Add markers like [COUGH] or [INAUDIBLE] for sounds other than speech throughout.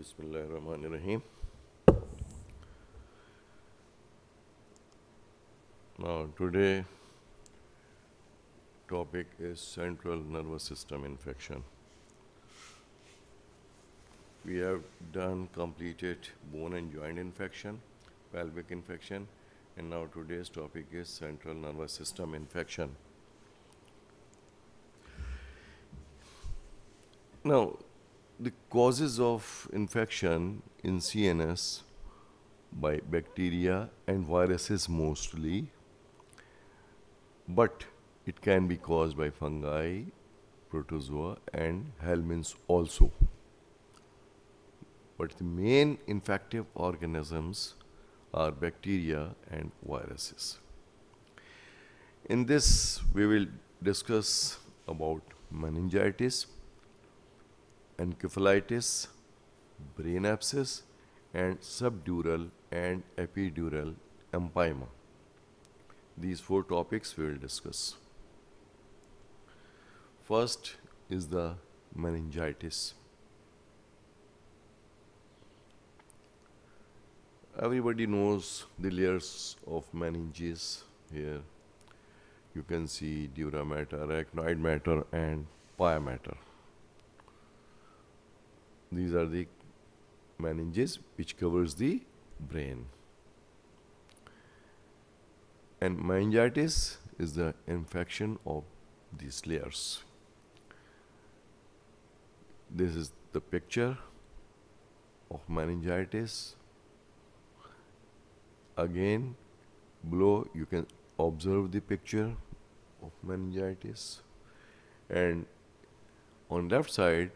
ir-Rahim. Now today topic is central nervous system infection. We have done completed bone and joint infection, pelvic infection and now today's topic is central nervous system infection. Now the causes of infection in CNS by bacteria and viruses mostly, but it can be caused by fungi, protozoa, and helminths also. But the main infective organisms are bacteria and viruses. In this, we will discuss about meningitis, encephalitis, brain abscess, and subdural and epidural empyema. These four topics we will discuss. First is the meningitis. Everybody knows the layers of meninges here. You can see dura mater, arachnoid mater and pia mater. These are the meninges which covers the brain. And meningitis is the infection of these layers. This is the picture of meningitis. Again, below you can observe the picture of meningitis and on left side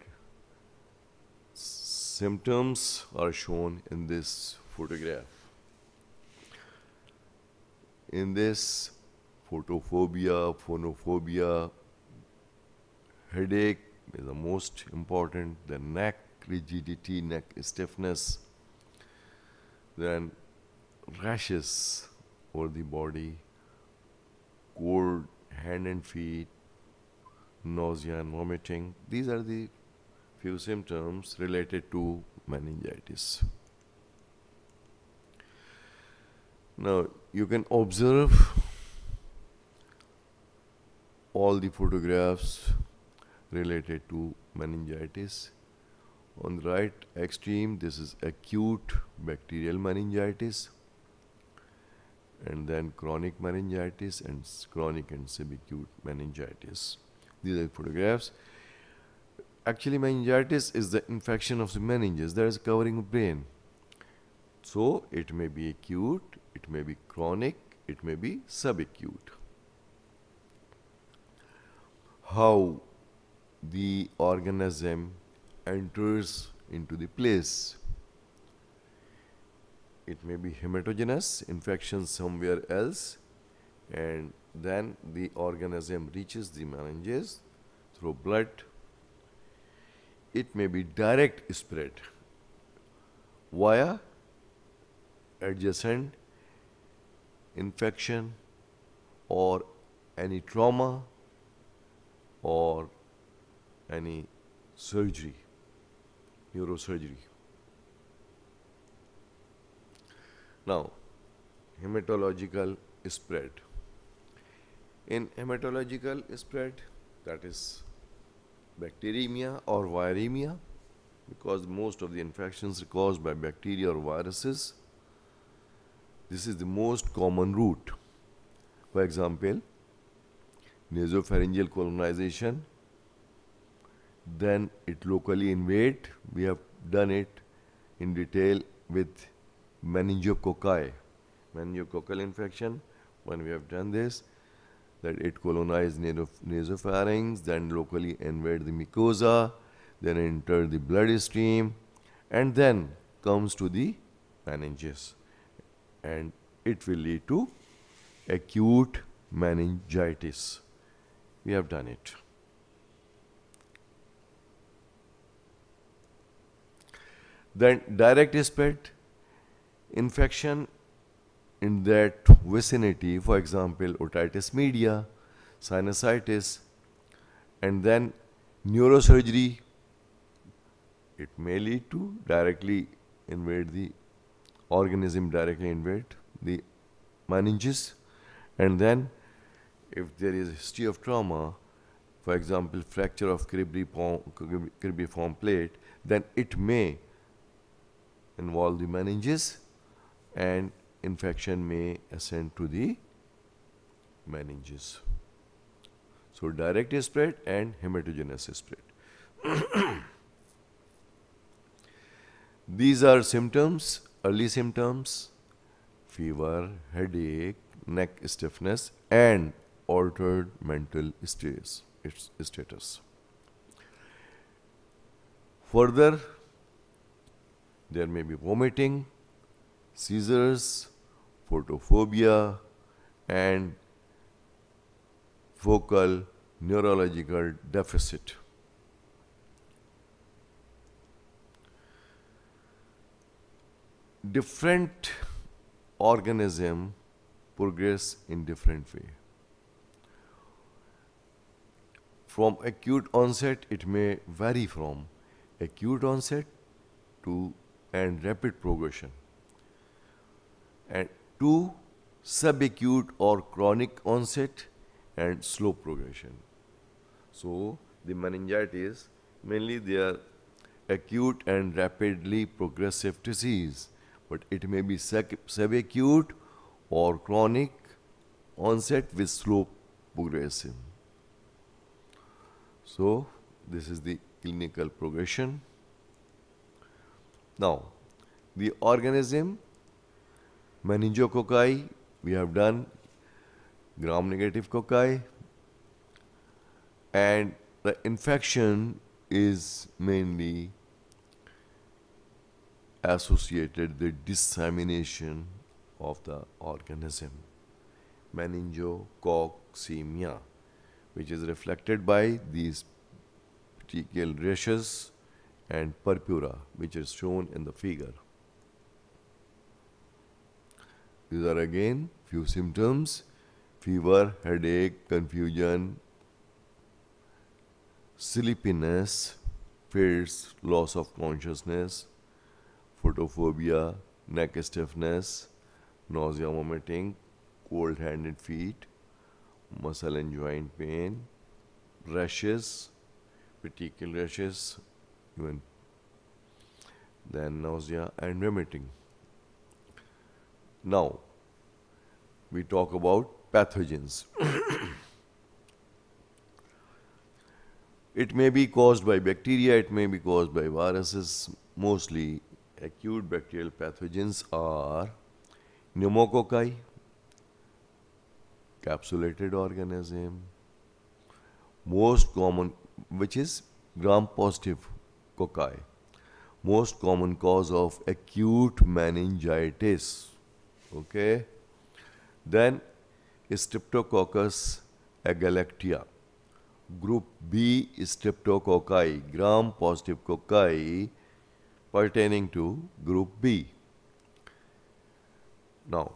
symptoms are shown in this photograph. In this, photophobia, phonophobia, headache is the most important, the neck rigidity, neck stiffness, then rashes over the body, cold hand and feet, nausea and vomiting. These are the few symptoms related to meningitis. Now you can observe all the photographs related to meningitis. On the right extreme, this is acute bacterial meningitis and then chronic meningitis and chronic and subacute meningitis. These are photographs actually meningitis is the infection of the meninges that is covering the brain so it may be acute it may be chronic it may be subacute how the organism enters into the place it may be hematogenous infection somewhere else and then the organism reaches the meninges through blood it may be direct spread via adjacent infection or any trauma or any surgery, neurosurgery. Now, hematological spread. In hematological spread, that is bacteremia or viremia because most of the infections are caused by bacteria or viruses. This is the most common route. For example, nasopharyngeal colonization, then it locally invade. We have done it in detail with meningococci, meningococcal infection. When we have done this, that it colonizes nasopharynx, then locally invade the mucosa, then enter the bloodstream, and then comes to the meninges. And it will lead to acute meningitis. We have done it. Then direct spread infection in that vicinity, for example, otitis media, sinusitis, and then neurosurgery, it may lead to directly invade the organism, directly invade the meninges, and then if there is history of trauma, for example, fracture of cribiform, cribiform plate, then it may involve the meninges and infection may ascend to the meninges. So direct spread and hematogenous spread. [CLEARS THROAT] These are symptoms, early symptoms, fever, headache, neck stiffness and altered mental status. Its status. Further, there may be vomiting, seizures, photophobia and focal neurological deficit. Different organism progress in different way. From acute onset, it may vary from acute onset to and rapid progression. And to subacute or chronic onset and slow progression. So the meningitis mainly they are acute and rapidly progressive disease but it may be subacute or chronic onset with slow progression. So this is the clinical progression. Now the organism meningococci, we have done gram-negative cocci and the infection is mainly associated the dissemination of the organism meningococcemia which is reflected by these petechial rashes and purpura which is shown in the figure These are again few symptoms fever, headache, confusion, sleepiness, fits, loss of consciousness, photophobia, neck stiffness, nausea, vomiting, cold hand and feet, muscle and joint pain, rashes, particular rashes, even then nausea and vomiting. Now, we talk about pathogens. it may be caused by bacteria, it may be caused by viruses. Mostly acute bacterial pathogens are pneumococci, capsulated organism, most common, which is gram-positive cocci, most common cause of acute meningitis. Okay? Then Streptococcus agalactia. Group B streptococci, gram positive cocci pertaining to group B. Now,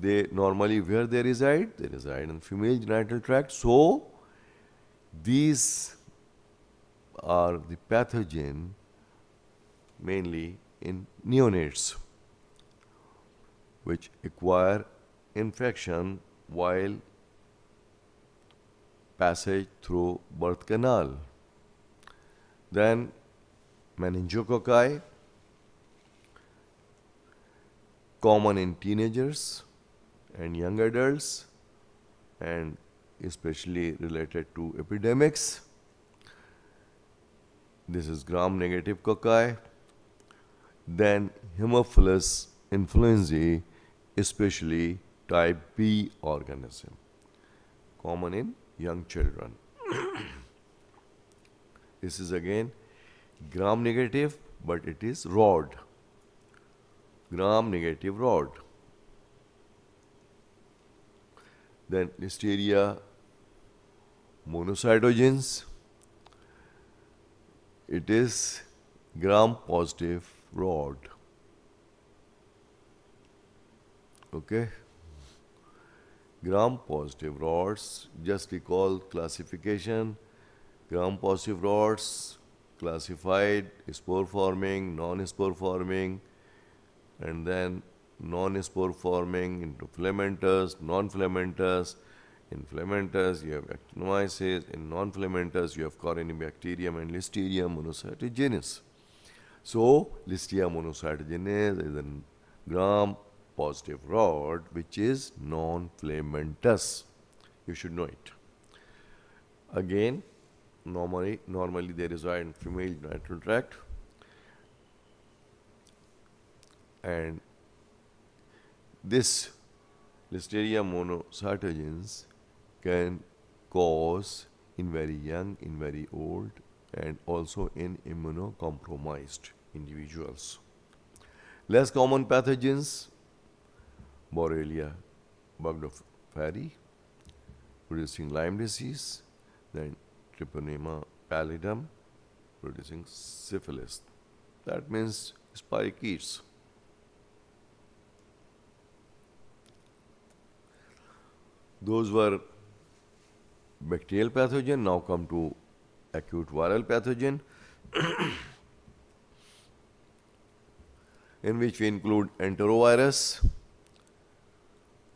they normally where they reside? They reside in female genital tract. So, these are the pathogen mainly in neonates which acquire infection while passage through birth canal. Then meningococci common in teenagers and young adults and especially related to epidemics. This is gram-negative cocci. Then Haemophilus influenzae especially type B organism, common in young children. [COUGHS] this is again gram negative, but it is rod. Gram negative rod. Then listeria monocytogens. It is gram positive rod. okay gram positive rods just recall classification gram positive rods classified spore forming non spore forming and then non spore forming into filamentous non filamentous in filamentous you have actinomyces in non filamentous you have corynebacterium and listeria monocytogenes so listeria monocytogenes is a gram positive rod which is non-filamentous. You should know it. Again, normally, normally they reside in female genital tract and this Listeria monocytogenes can cause in very young, in very old and also in immunocompromised individuals. Less common pathogens Borrelia burgdorferi, producing Lyme disease, then Treponema pallidum, producing syphilis. That means spike Those were bacterial pathogen, now come to acute viral pathogen, [COUGHS] in which we include enterovirus,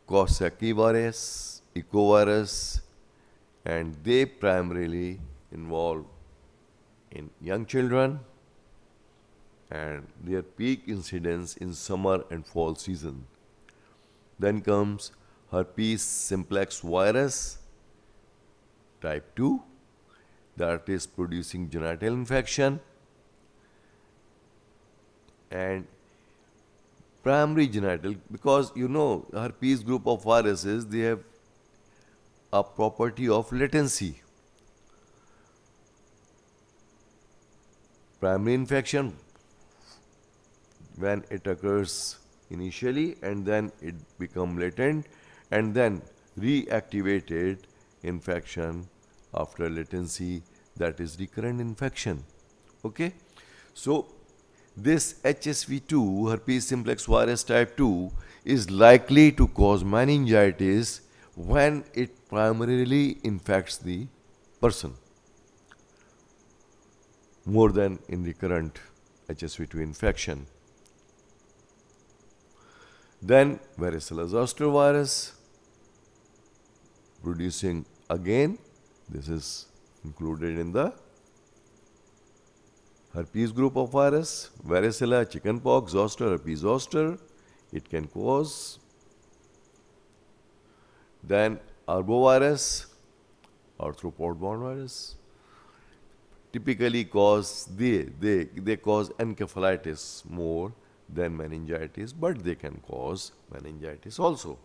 uh, virus, ecovirus, and they primarily involve in young children and their peak incidence in summer and fall season. Then comes herpes simplex virus type 2 that is producing genital infection and primary genital because you know herpes group of viruses they have a property of latency. Primary infection when it occurs initially and then it become latent and then reactivated infection after latency that is recurrent infection okay so this HSV2, herpes simplex virus type 2, is likely to cause meningitis when it primarily infects the person more than in the current HSV2 infection. Then varicella zoster virus producing again this is included in the herpes group of virus, varicella, chickenpox, zoster, herpes zoster. It can cause. Then arbovirus, arthropod-borne virus, typically cause they, they, they cause encephalitis more than meningitis, but they can cause meningitis also.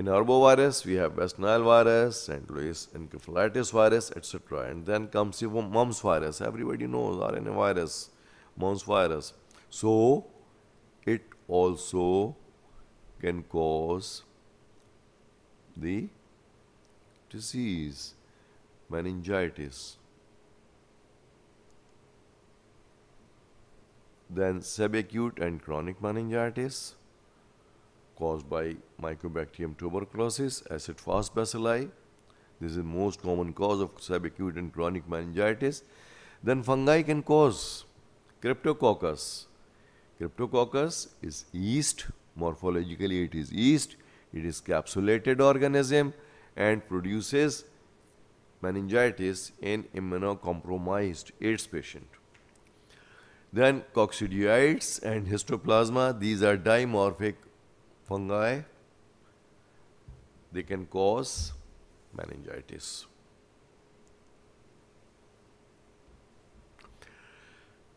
In arbovirus, we have West Nile virus, St. Louis encephalitis virus, etc. And then comes the mumps virus. Everybody knows RNA virus, mumps virus. So, it also can cause the disease, meningitis. Then subacute and chronic meningitis caused by Mycobacterium tuberculosis, acid fast bacilli. This is the most common cause of subacute and chronic meningitis. Then fungi can cause Cryptococcus. Cryptococcus is yeast. Morphologically, it is yeast. It is capsulated organism and produces meningitis in immunocompromised AIDS patient. Then coccidioids and histoplasma, these are dimorphic fungi, they can cause meningitis.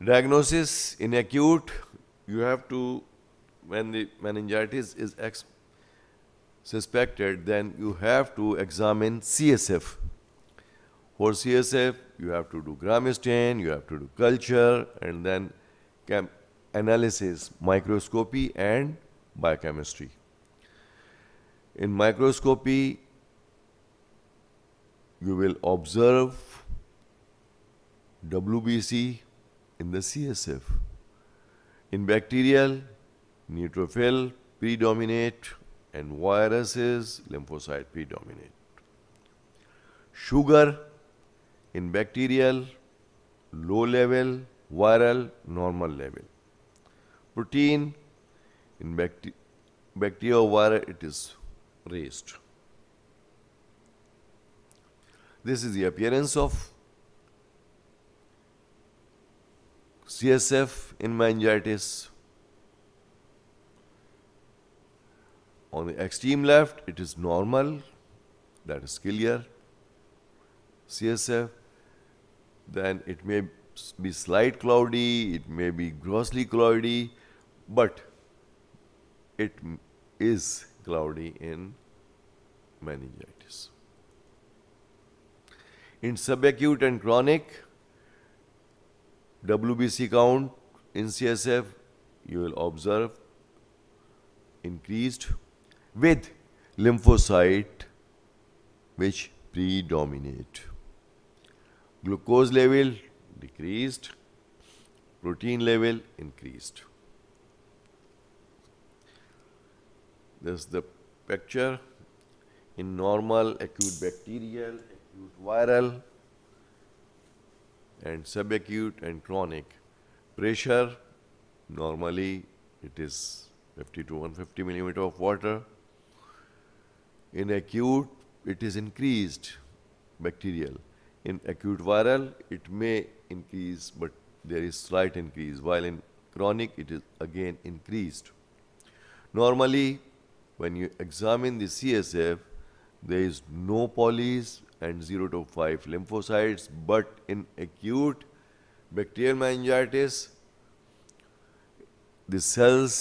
Diagnosis in acute, you have to, when the meningitis is suspected, then you have to examine CSF. For CSF, you have to do gram stain, you have to do culture, and then analysis, microscopy, and biochemistry. In microscopy, you will observe WBC in the CSF. In bacterial, neutrophil predominate and viruses, lymphocyte predominate. Sugar in bacterial, low level, viral, normal level. Protein in bacteria, bacteria it is raised. This is the appearance of CSF in meningitis. On the extreme left, it is normal, that is clear, CSF. Then it may be slight cloudy, it may be grossly cloudy, but it is cloudy in meningitis. In subacute and chronic, WBC count in CSF, you will observe increased with lymphocyte which predominate. Glucose level decreased, protein level increased. This is the picture in normal, acute bacterial, acute viral, and subacute and chronic. Pressure, normally it is 50 to 150 millimeter of water. In acute, it is increased bacterial. In acute viral, it may increase, but there is slight increase, while in chronic, it is again increased. Normally, when you examine the CSF, there is no polys and 0 to 5 lymphocytes, but in acute bacterial meningitis, the cells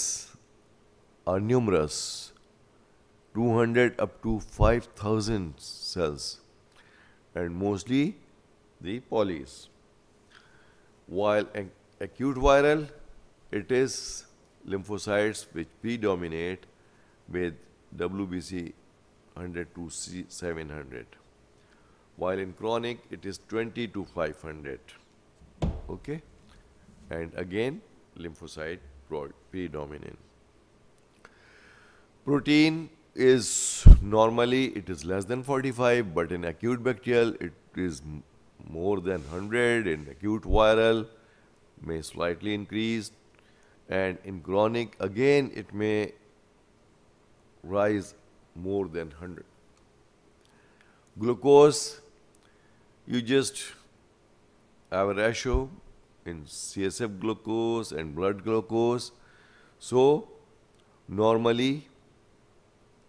are numerous 200 up to 5000 cells and mostly the polys. While acute viral, it is lymphocytes which predominate with WBC 100 to C 700 while in chronic it is 20 to 500 okay and again lymphocyte predominant protein is normally it is less than 45 but in acute bacterial it is more than 100 in acute viral may slightly increase and in chronic again it may rise more than 100. Glucose, you just have a ratio in CSF glucose and blood glucose. So, normally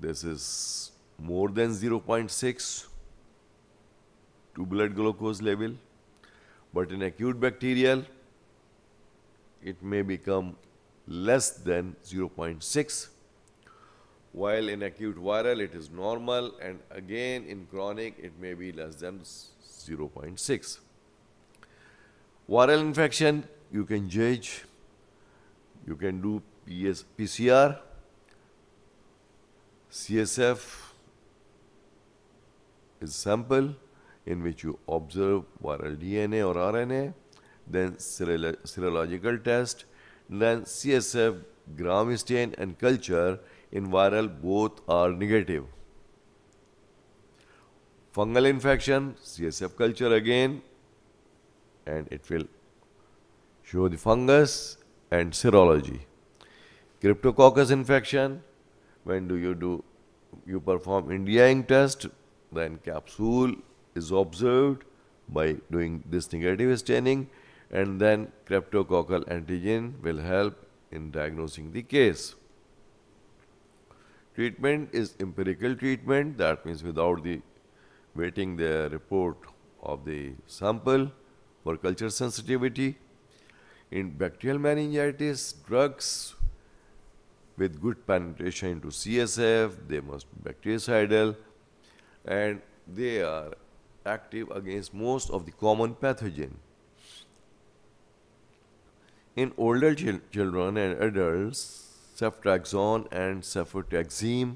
this is more than 0.6 to blood glucose level. But in acute bacterial, it may become less than 0.6 while in acute viral it is normal and again in chronic it may be less than 0.6. Viral infection you can judge, you can do PS, PCR, CSF is sample in which you observe viral DNA or RNA, then serolo serological test, then CSF, gram stain and culture in viral both are negative. Fungal infection, CSF culture again and it will show the fungus and serology. Cryptococcus infection, when do you do, you perform Indiaing test, then capsule is observed by doing this negative staining and then cryptococcal antigen will help in diagnosing the case. Treatment is empirical treatment, that means without the waiting the report of the sample for culture sensitivity. In bacterial meningitis, drugs with good penetration into CSF, they must be bactericidal and they are active against most of the common pathogen. In older children and adults, ceftriaxone and ceftriaxime,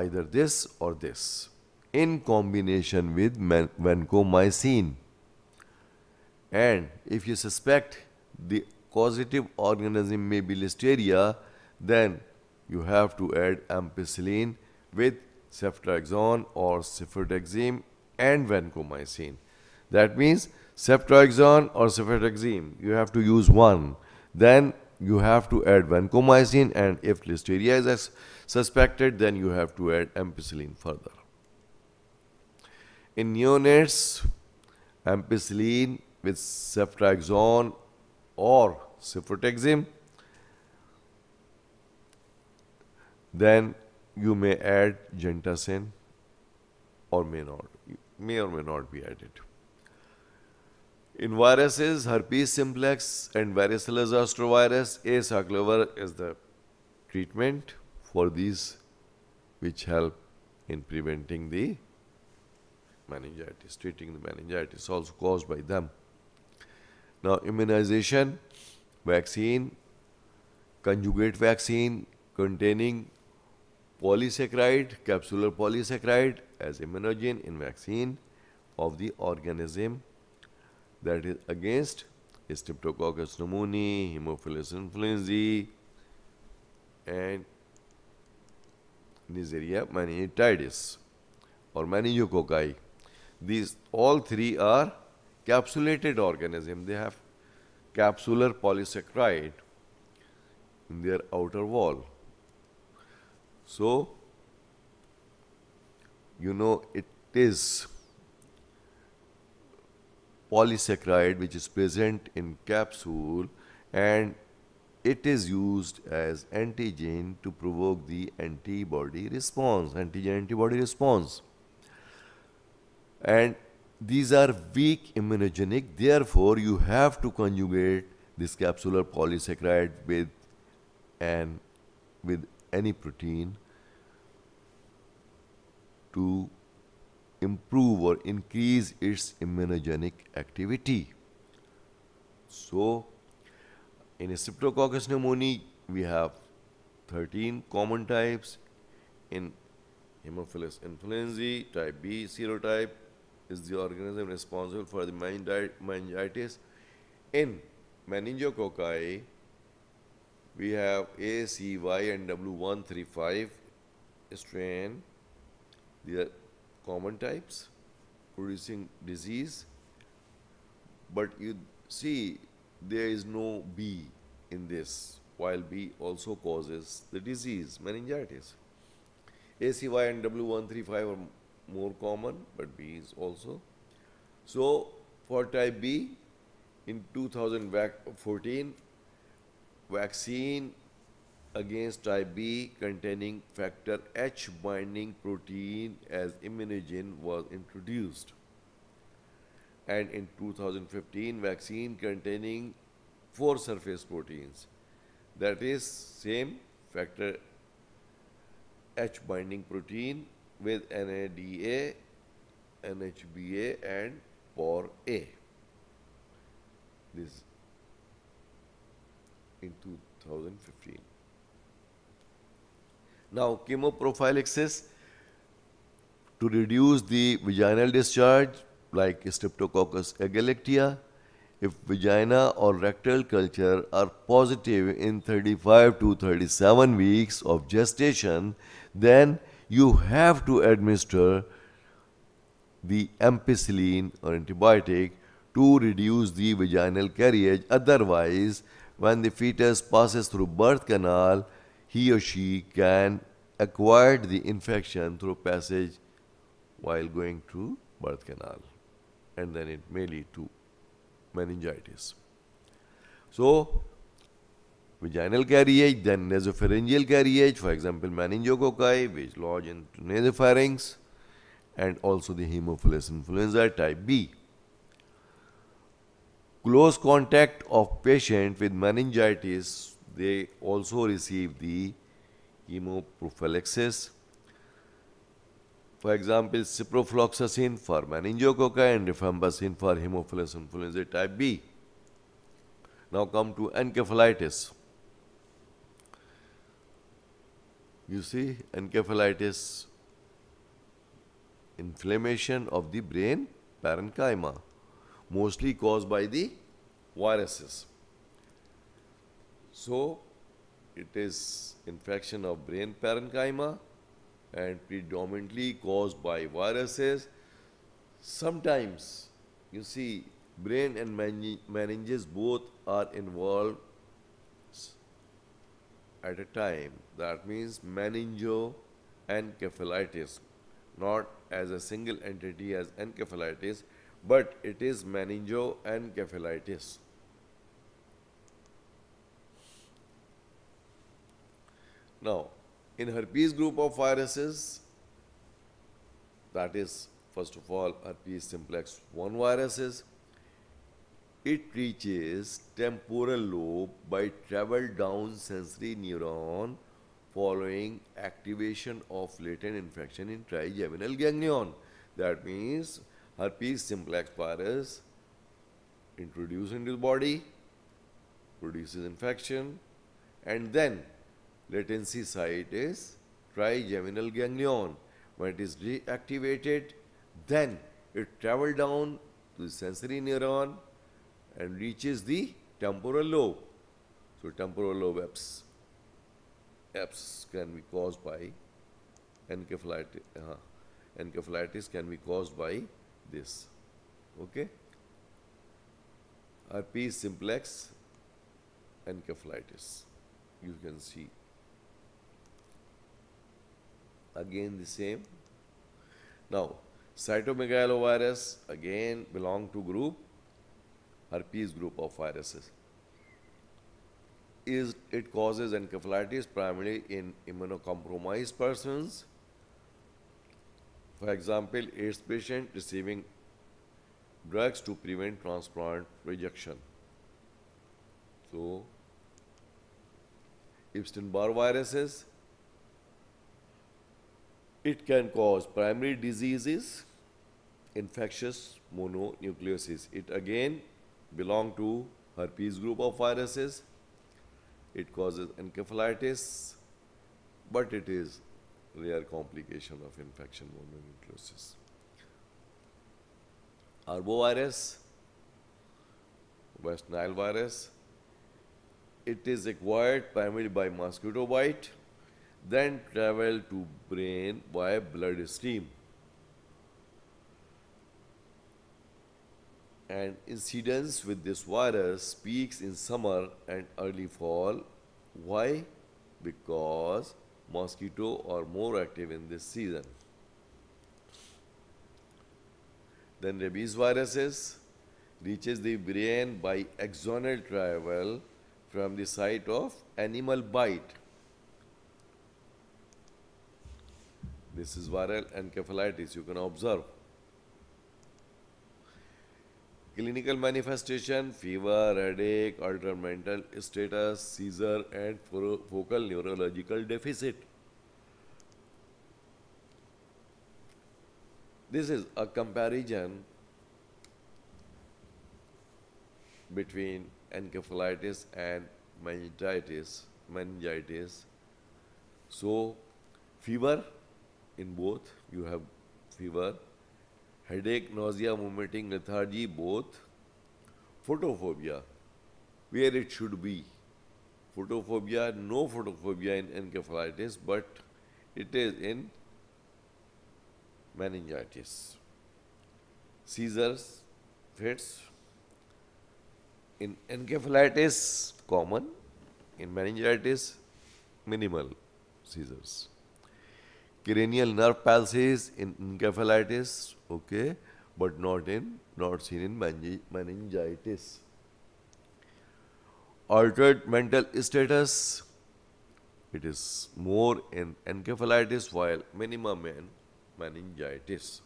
either this or this, in combination with vancomycin. And if you suspect the causative organism may be listeria, then you have to add ampicillin with ceftriaxone or ceftriaxime and vancomycin. That means ceftriaxone or ceftriaxime. you have to use one. Then you have to add vancomycin and if listeria is suspected then you have to add ampicillin further. In neonates, ampicillin with ceftriaxone or cefotaxime, then you may add gentacin or may not may or may not be added. In viruses, herpes simplex and varicella zoster virus, acyclovir is the treatment for these which help in preventing the meningitis, treating the meningitis also caused by them. Now, immunization, vaccine, conjugate vaccine containing polysaccharide, capsular polysaccharide as immunogen in vaccine of the organism that is against Streptococcus pneumoniae, Haemophilus influenzae, and Neisseria meningitis or meningococci. These all three are capsulated organism. They have capsular polysaccharide in their outer wall. So, you know it is polysaccharide which is present in capsule and it is used as antigen to provoke the antibody response, antigen antibody response. And these are weak immunogenic, therefore you have to conjugate this capsular polysaccharide with an with any protein to improve or increase its immunogenic activity. So, in Streptococcus pneumoniae, we have 13 common types. In Haemophilus influenzae, type B serotype is the organism responsible for the meningitis. In meningococci, we have ACY and W135 strain. These are common types producing disease but you see there is no B in this while B also causes the disease meningitis. ACY and W135 are more common but B is also. So for type B in 2014 vaccine against type B containing factor H binding protein as immunogen was introduced. And in 2015, vaccine containing four surface proteins, that is same factor H binding protein with NADA, NHBA and POR-A. This in 2015. Now, chemoprophylaxis to reduce the vaginal discharge like Streptococcus agalactia. if vagina or rectal culture are positive in 35 to 37 weeks of gestation, then you have to administer the ampicillin or antibiotic to reduce the vaginal carriage. Otherwise, when the fetus passes through birth canal, he or she can acquire the infection through passage while going through birth canal and then it may lead to meningitis. So vaginal carriage, then nasopharyngeal carriage, for example meningococci which lodge into nasopharynx and also the hemophilus influenza type B. Close contact of patient with meningitis they also receive the chemoprophylaxis. For example, ciprofloxacin for meningococci and rifampicin for hemophilus influenzae type B. Now come to encephalitis. You see, encephalitis, inflammation of the brain parenchyma, mostly caused by the viruses. So it is infection of brain parenchyma and predominantly caused by viruses. Sometimes you see brain and meninges both are involved at a time. That means meningo encephalitis, not as a single entity as encephalitis, but it is meningo encephalitis. Now, in herpes group of viruses, that is, first of all, herpes simplex 1 viruses, it reaches temporal lobe by travel down sensory neuron following activation of latent infection in trigeminal ganglion. That means herpes simplex virus introduced into the body, produces infection, and then latency site is trigeminal ganglion. When it is deactivated, then it travels down to the sensory neuron and reaches the temporal lobe. So temporal lobe abs EPS can be caused by encephalitis, uh, encephalitis can be caused by this. Okay? RP simplex encephalitis. You can see again the same. Now, cytomegalovirus again belong to group, herpes group of viruses. Is it causes encephalitis primarily in immunocompromised persons. For example, AIDS patient receiving drugs to prevent transplant rejection. So, Epstein-Barr viruses it can cause primary diseases, infectious mononucleosis. It again belong to herpes group of viruses. It causes encephalitis, but it is rare complication of infection mononucleosis. Arbovirus, West Nile virus, it is acquired primarily by mosquito bite then travel to brain by stream. And incidence with this virus peaks in summer and early fall. Why? Because mosquito are more active in this season. Then rabies viruses reaches the brain by axonal travel from the site of animal bite. This is viral encephalitis, you can observe. Clinical manifestation, fever, headache, altered mental status, seizure and focal neurological deficit. This is a comparison between encephalitis and meningitis. meningitis. So, fever in both. You have fever, headache, nausea, vomiting, lethargy, both. Photophobia, where it should be. Photophobia, no photophobia in encephalitis, but it is in meningitis. Seizures, fits. In encephalitis, common. In meningitis, minimal seizures cranial nerve palsies, in encephalitis, okay, but not in not seen in meningitis. Altered mental status, it is more in encephalitis while minimum in meningitis.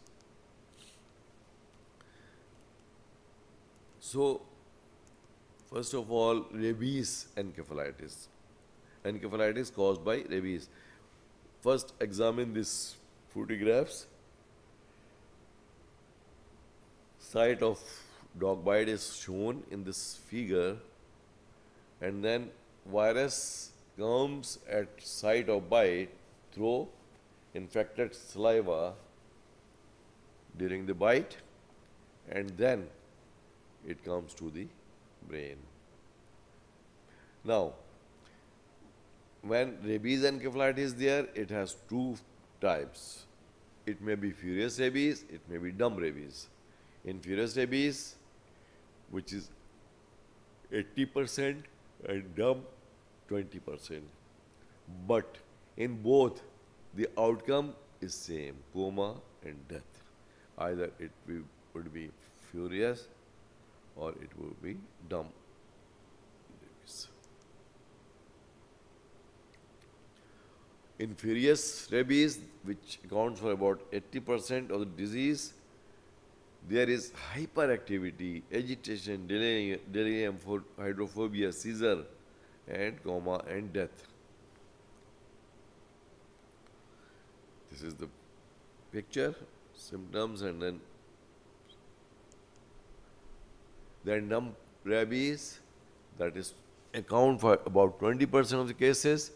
So, first of all, rabies encephalitis. Encephalitis caused by rabies. First, examine these photographs. Site of dog bite is shown in this figure and then virus comes at site of bite through infected saliva during the bite and then it comes to the brain. Now, when rabies encephalitis is there, it has two types. It may be furious rabies, it may be dumb rabies. In furious rabies, which is 80% and dumb 20%. But in both, the outcome is same, coma and death. Either it be, would be furious or it would be dumb In various rabies, which accounts for about 80% of the disease, there is hyperactivity, agitation, delirium, hydrophobia, seizure, and coma and death. This is the picture, symptoms, and then then numb rabies that is account for about 20% of the cases.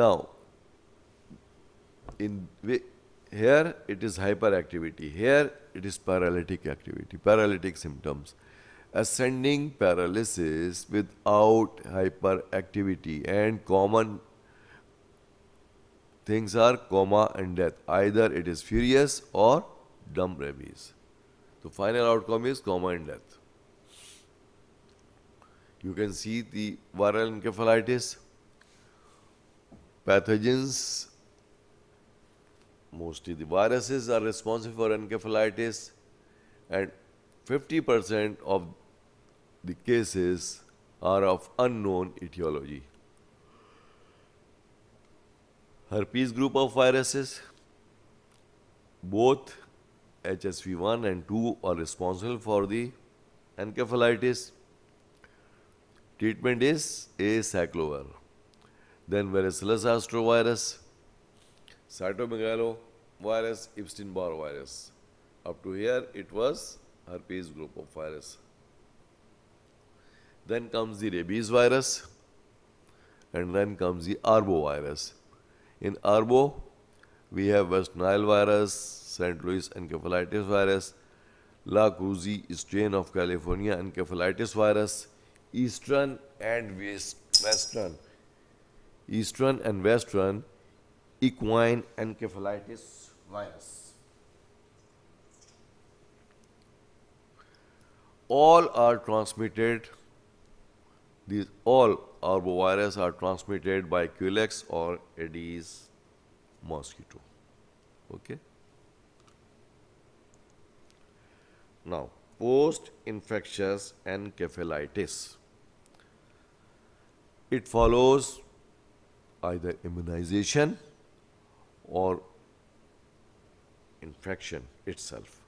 Now, in here it is hyperactivity here it is paralytic activity paralytic symptoms ascending paralysis without hyperactivity and common things are coma and death either it is furious or dumb rabies the final outcome is coma and death you can see the viral encephalitis pathogens mostly the viruses are responsible for encephalitis and 50% of the cases are of unknown etiology. Herpes group of viruses, both HSV1 and 2 are responsible for the encephalitis. Treatment is acyclovir. Then varicella zoster virus, cytomegalovirus virus, Epstein-Barr virus. Up to here, it was herpes group of virus. Then comes the rabies virus, and then comes the arbovirus. In arbo, we have West Nile virus, St. Louis encephalitis virus, La Cruz strain of California encephalitis virus, Eastern and Western, Eastern and Western equine encephalitis virus. All are transmitted, these all arbovirus are transmitted by Culex or Aedes mosquito. Okay. Now, post-infectious encephalitis. It follows either immunization or infection itself.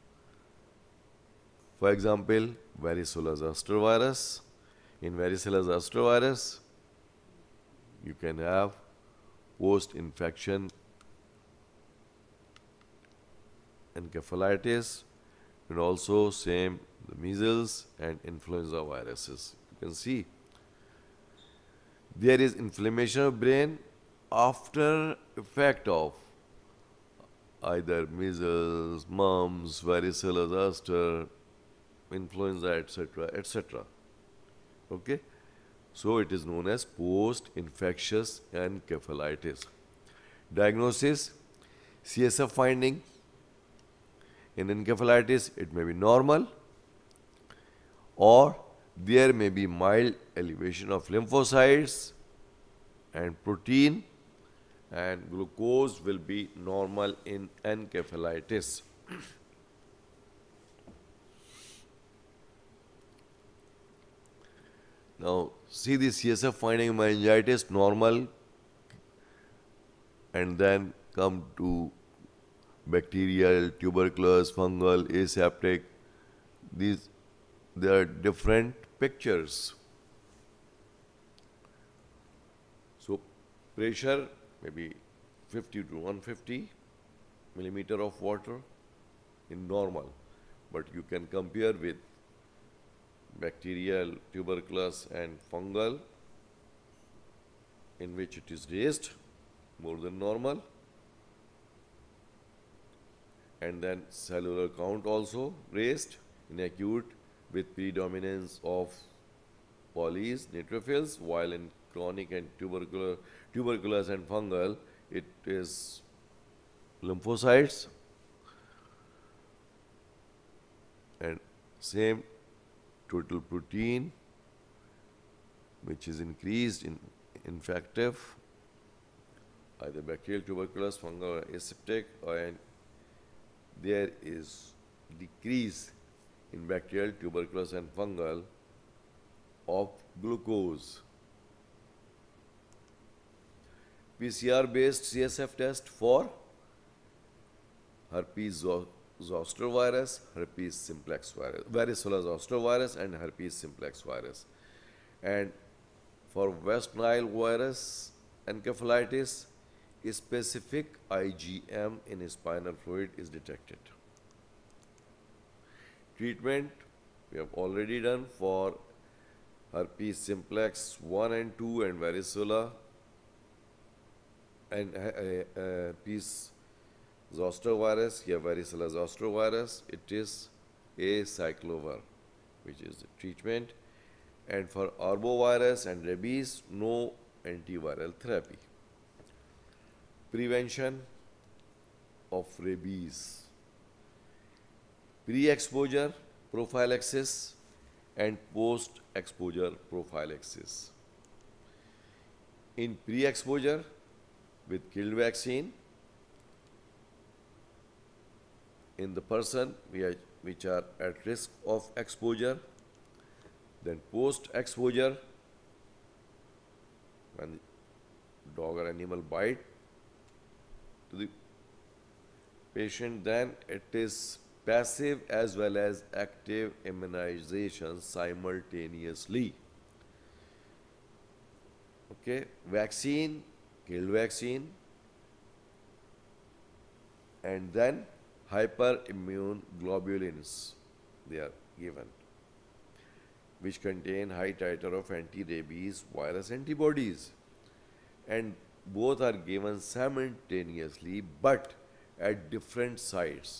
For example, varicella zoster virus. In varicella zoster virus, you can have post infection encephalitis and also same the measles and influenza viruses. You can see there is inflammation of brain after effect of either measles, mumps, varicella zoster, influenza, etc., etc. Okay, so it is known as post-infectious encephalitis. Diagnosis: CSF finding. In encephalitis, it may be normal, or there may be mild elevation of lymphocytes and protein and glucose will be normal in encephalitis. now see the CSF finding meningitis normal and then come to bacterial, tuberculosis, fungal, aseptic. These there are different pictures. So pressure maybe 50 to 150 millimeter of water in normal but you can compare with bacterial tuberculosis and fungal in which it is raised more than normal and then cellular count also raised in acute with predominance of polys neutrophils while in chronic and tubercular tuberculous and fungal, it is lymphocytes and same total protein which is increased in infective either bacterial tuberculosis, fungal or aseptic or there is decrease in bacterial tuberculosis and fungal of glucose PCR based CSF test for herpes zoster virus, herpes simplex virus, varicella zoster virus, and herpes simplex virus. And for West Nile virus encephalitis, specific IgM in spinal fluid is detected. Treatment we have already done for herpes simplex 1 and 2 and varicella and uh, uh, peas uh, zoster here varicella zoster virus, it is a cyclover, which is the treatment. And for arbovirus and rabies, no antiviral therapy. Prevention of rabies. Pre-exposure prophylaxis and post-exposure prophylaxis. In pre-exposure, with killed vaccine in the person which are at risk of exposure, then post-exposure, when dog or animal bite to the patient, then it is passive as well as active immunization simultaneously. Okay, vaccine kill vaccine and then hyperimmune globulins they are given which contain high titer of anti-rabies virus antibodies and both are given simultaneously but at different sites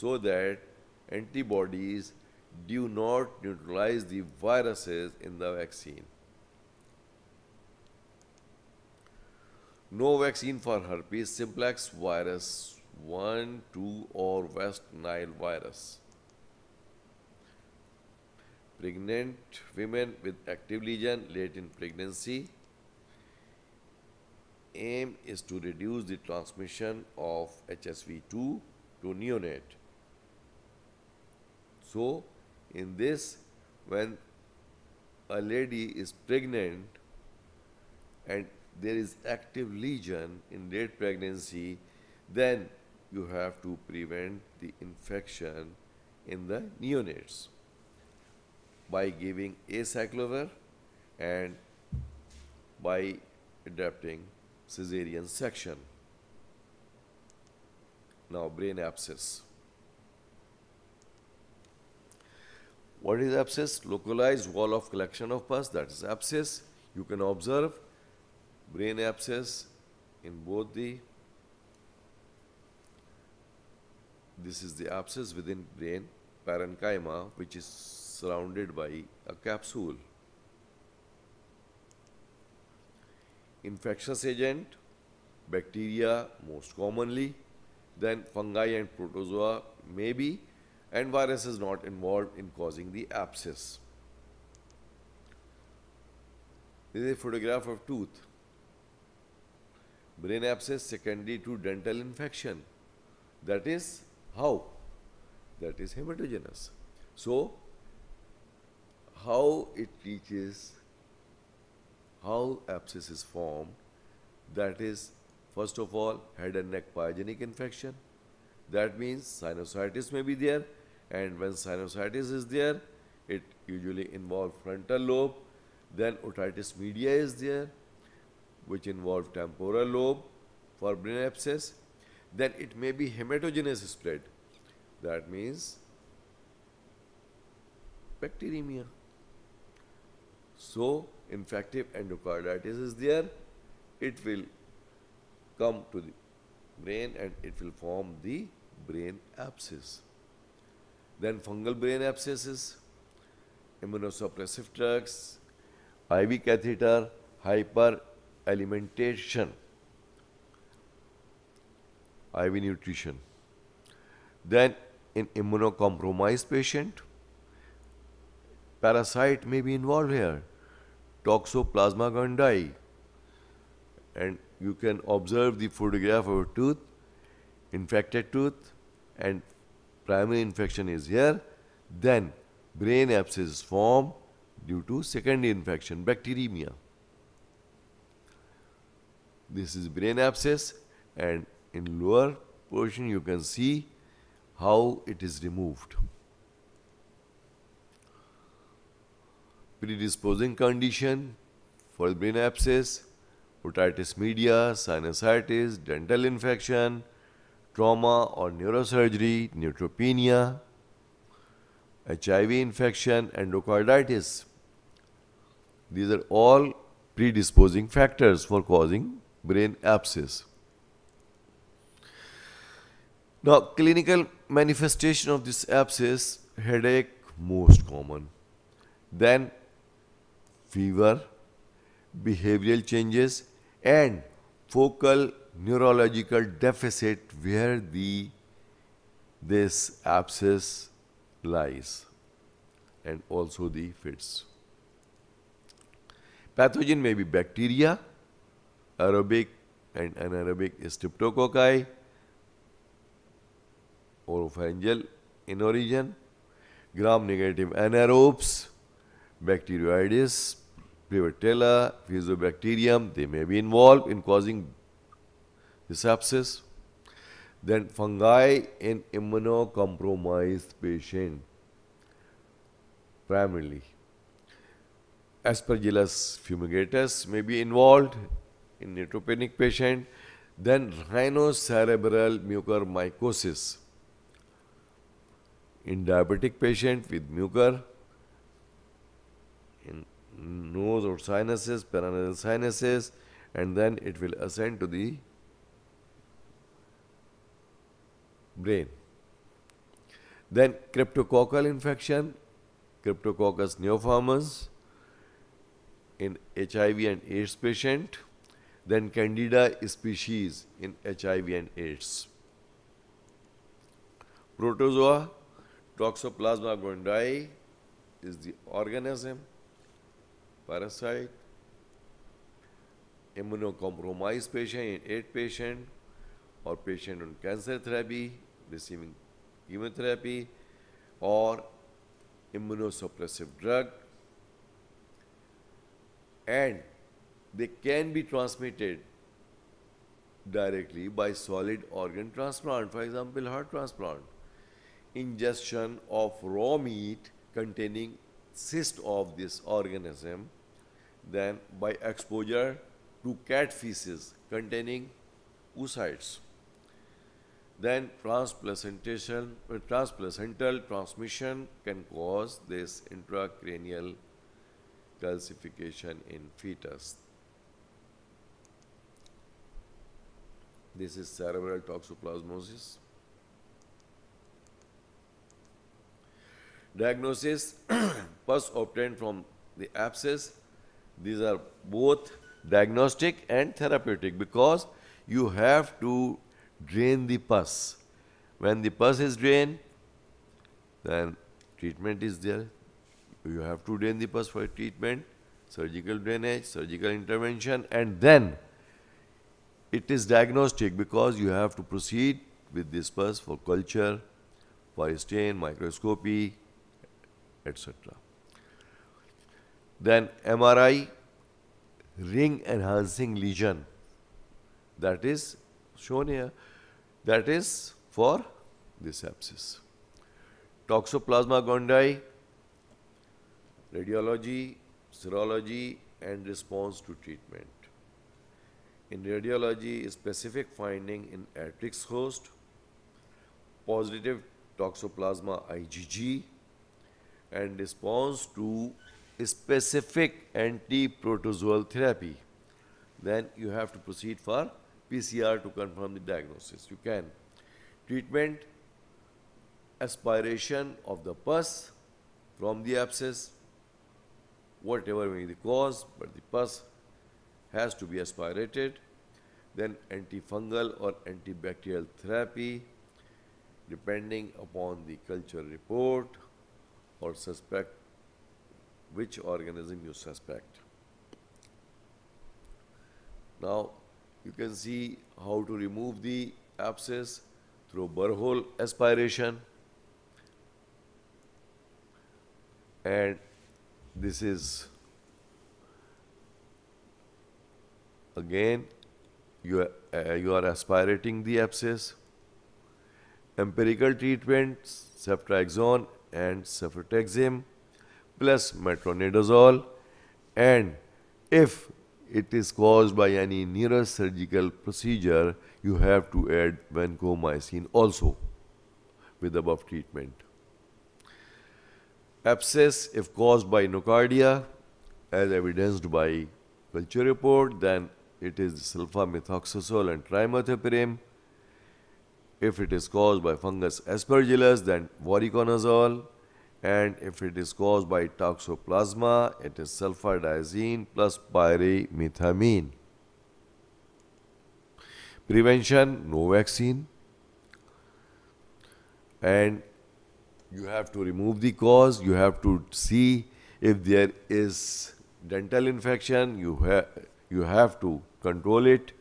so that antibodies do not neutralize the viruses in the vaccine. No vaccine for herpes simplex virus 1, 2 or West Nile virus. Pregnant women with active lesion late in pregnancy. Aim is to reduce the transmission of HSV2 to neonate. So, in this, when a lady is pregnant and there is active lesion in late pregnancy, then you have to prevent the infection in the neonates by giving acyclovir and by adapting cesarean section. Now brain abscess. What is abscess? Localized wall of collection of pus, that is abscess. You can observe brain abscess in both the this is the abscess within brain parenchyma which is surrounded by a capsule infectious agent bacteria most commonly then fungi and protozoa maybe and virus is not involved in causing the abscess this is a photograph of tooth brain abscess secondary to dental infection. That is how? That is hematogenous. So, how it reaches, how abscess is formed, that is first of all head and neck pyogenic infection. That means sinusitis may be there and when sinusitis is there, it usually involves frontal lobe, then otitis media is there, which involve temporal lobe for brain abscess, then it may be hematogenous spread. That means bacteremia. So, infective endocarditis is there. It will come to the brain and it will form the brain abscess. Then fungal brain abscesses, immunosuppressive drugs, IV catheter, hyper alimentation, IV nutrition. Then in immunocompromised patient, parasite may be involved here, Toxoplasma gondii. And you can observe the photograph of a tooth, infected tooth and primary infection is here. Then brain abscess form due to secondary infection, bacteremia this is brain abscess and in lower portion you can see how it is removed. Predisposing condition for brain abscess, otitis media, sinusitis, dental infection, trauma or neurosurgery, neutropenia, HIV infection, endocarditis. These are all predisposing factors for causing brain abscess. Now, clinical manifestation of this abscess, headache most common. Then fever, behavioral changes and focal neurological deficit where the this abscess lies and also the fits. Pathogen may be bacteria, Aerobic and anaerobic is streptococci oropharyngeal in origin, gram-negative anaerobes, bacteroides, privatella, physobacterium, they may be involved in causing sepsis. Then fungi in immunocompromised patient primarily. Aspergillus fumigatus may be involved in neutropenic patient, then rhinocerebral mucormycosis in diabetic patient with mucor, in nose or sinuses, paranasal sinuses, and then it will ascend to the brain. Then cryptococcal infection, cryptococcus neoformans in HIV and AIDS patient, than Candida species in HIV and AIDS. Protozoa Toxoplasma gondii is the organism, parasite, immunocompromised patient in AIDS patient or patient on cancer therapy receiving chemotherapy or immunosuppressive drug and they can be transmitted directly by solid organ transplant, for example, heart transplant. Ingestion of raw meat containing cyst of this organism, then by exposure to cat feces containing oocytes. Then transplacentation, uh, transplacental transmission can cause this intracranial calcification in fetus. This is cerebral toxoplasmosis. Diagnosis pus [CLEARS THROAT] obtained from the abscess. These are both diagnostic and therapeutic because you have to drain the pus. When the pus is drained, then treatment is there. You have to drain the pus for treatment, surgical drainage, surgical intervention, and then it is diagnostic because you have to proceed with this pus for culture, for stain, microscopy, etc. Then MRI, ring enhancing lesion, that is shown here, that is for this abscess. Toxoplasma gondii, radiology, serology and response to treatment. In radiology, specific finding in atrix host, positive toxoplasma IgG, and response to specific anti-protozoal therapy. Then you have to proceed for PCR to confirm the diagnosis. You can. Treatment, aspiration of the pus from the abscess, whatever may be the cause, but the pus has to be aspirated then antifungal or antibacterial therapy depending upon the culture report or suspect which organism you suspect. Now you can see how to remove the abscess through burhole aspiration and this is again you are, uh, you are aspirating the abscess. Empirical treatments, ceftriaxone and ceftriaxime, plus metronidazole and if it is caused by any neurosurgical procedure, you have to add vancomycin also with above treatment. Abscess, if caused by nocardia, as evidenced by culture report, then it is sulfamethoxazole and trimethoprim. If it is caused by fungus aspergillus, then voriconazole. And if it is caused by toxoplasma, it is sulfadiazine plus pyrimethamine. Prevention, no vaccine. And you have to remove the cause. You have to see if there is dental infection. You, ha you have to control it.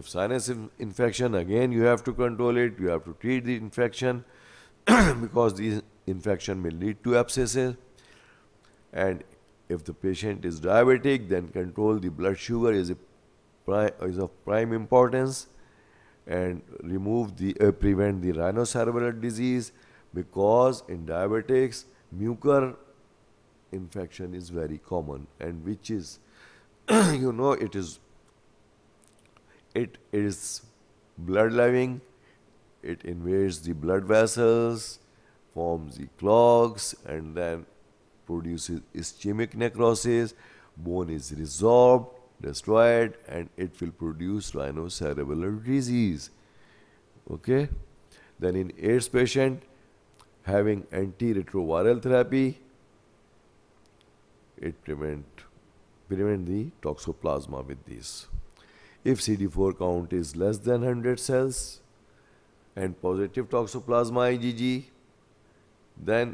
If sinus infection, again you have to control it, you have to treat the infection [CLEARS THROAT] because the infection may lead to abscesses. And if the patient is diabetic, then control the blood sugar is, is of prime importance and remove the uh, prevent the rhinocerebral disease because in diabetics mucor infection is very common and which is [CLEARS THROAT] you know it is it is blood loving, it invades the blood vessels, forms the clogs, and then produces ischemic necrosis. Bone is resorbed, destroyed, and it will produce rhinocerebellar disease. Okay? Then in AIDS patient, having antiretroviral therapy, it prevent prevent the toxoplasma with this. If CD4 count is less than 100 cells and positive toxoplasma IgG, then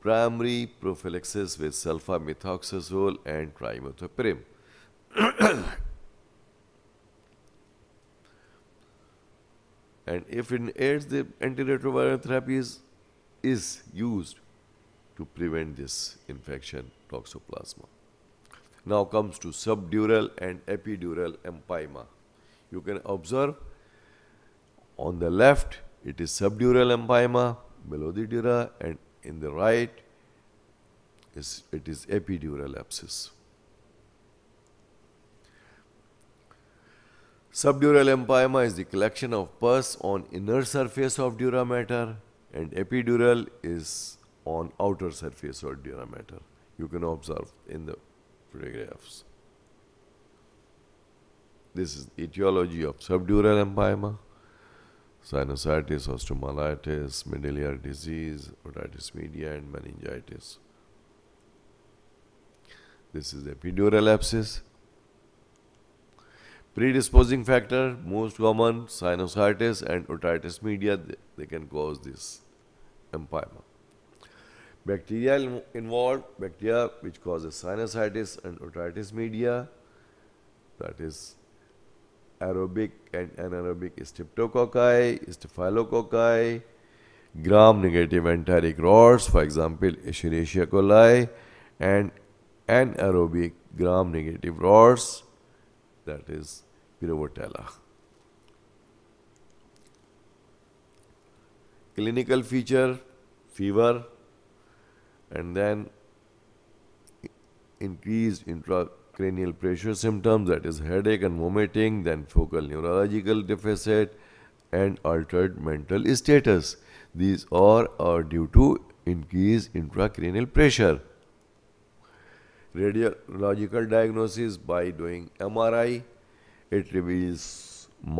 primary prophylaxis with sulfamethoxazole and trimethoprim. [COUGHS] and if in AIDS, the antiretroviral therapy is, is used to prevent this infection toxoplasma now comes to subdural and epidural empyema. You can observe on the left it is subdural empyema below the dura and in the right is, it is epidural abscess. Subdural empyema is the collection of pus on inner surface of dura mater and epidural is on outer surface of dura mater. You can observe in the paragraphs. This is etiology of subdural empyema, sinusitis, osteomyelitis, medullary disease, otitis media, and meningitis. This is epidural abscess. Predisposing factor, most common sinusitis and otitis media, they, they can cause this empyema. Bacteria involved, bacteria which causes sinusitis and otitis media, that is aerobic and anaerobic streptococci, staphylococci, gram-negative enteric rods, for example, Escherichia coli, and anaerobic gram-negative rods, that is Pyrovotella. Clinical feature, fever, and then increased intracranial pressure symptoms that is headache and vomiting then focal neurological deficit and altered mental status these are due to increased intracranial pressure radiological diagnosis by doing mri it reveals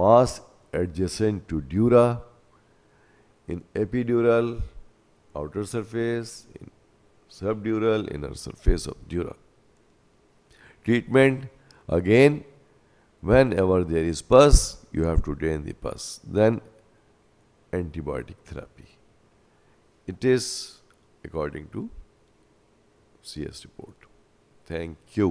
mass adjacent to dura in epidural outer surface in subdural, inner surface of dura. Treatment again, whenever there is pus, you have to drain the pus. Then antibiotic therapy. It is according to CS report. Thank you.